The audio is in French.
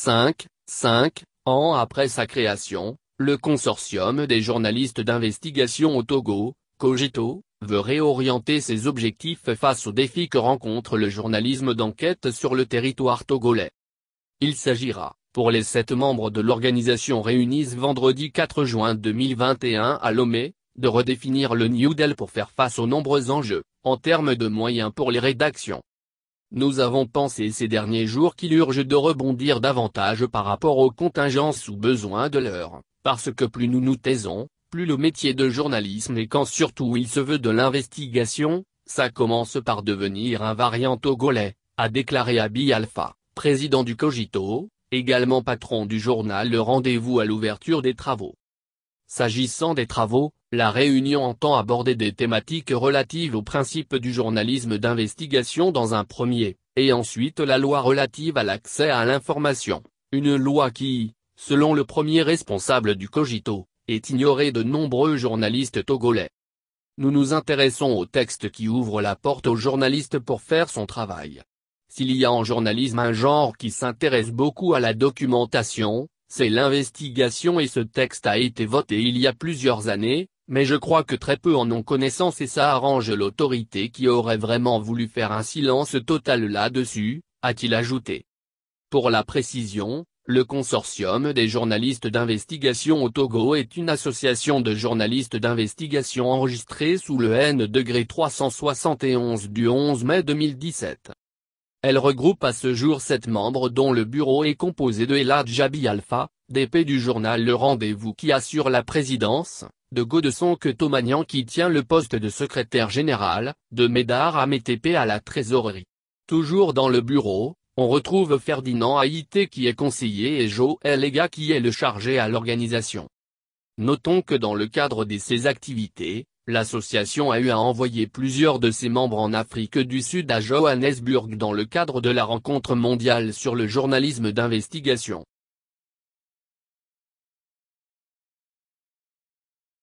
5, 5 ans après sa création, le consortium des journalistes d'investigation au Togo, Cogito, veut réorienter ses objectifs face aux défis que rencontre le journalisme d'enquête sur le territoire togolais. Il s'agira, pour les sept membres de l'organisation réunis vendredi 4 juin 2021 à Lomé, de redéfinir le New Deal pour faire face aux nombreux enjeux, en termes de moyens pour les rédactions, nous avons pensé ces derniers jours qu'il urge de rebondir davantage par rapport aux contingences ou besoins de l'heure, parce que plus nous nous taisons, plus le métier de journalisme et quand surtout il se veut de l'investigation, ça commence par devenir un variant togolais, a déclaré Abi Alpha, président du Cogito, également patron du journal Le Rendez-vous à l'ouverture des travaux. S'agissant des travaux, la réunion entend aborder des thématiques relatives aux principes du journalisme d'investigation dans un premier, et ensuite la loi relative à l'accès à l'information, une loi qui, selon le premier responsable du Cogito, est ignorée de nombreux journalistes togolais. Nous nous intéressons au texte qui ouvre la porte au journaliste pour faire son travail. S'il y a en journalisme un genre qui s'intéresse beaucoup à la documentation, c'est l'investigation et ce texte a été voté il y a plusieurs années, mais je crois que très peu en ont connaissance et ça arrange l'autorité qui aurait vraiment voulu faire un silence total là-dessus, a-t-il ajouté. Pour la précision, le Consortium des journalistes d'investigation au Togo est une association de journalistes d'investigation enregistrée sous le N degré 371 du 11 mai 2017. Elle regroupe à ce jour sept membres dont le bureau est composé de Elad Jabi Alpha, DP du journal Le Rendez-vous qui assure la présidence, de Godesson que qui tient le poste de secrétaire général, de Médard à à la trésorerie. Toujours dans le bureau, on retrouve Ferdinand Haïté qui est conseiller et Joël Lega qui est le chargé à l'organisation. Notons que dans le cadre de ses activités, L'association a eu à envoyer plusieurs de ses membres en Afrique du Sud à Johannesburg dans le cadre de la rencontre mondiale sur le journalisme d'investigation.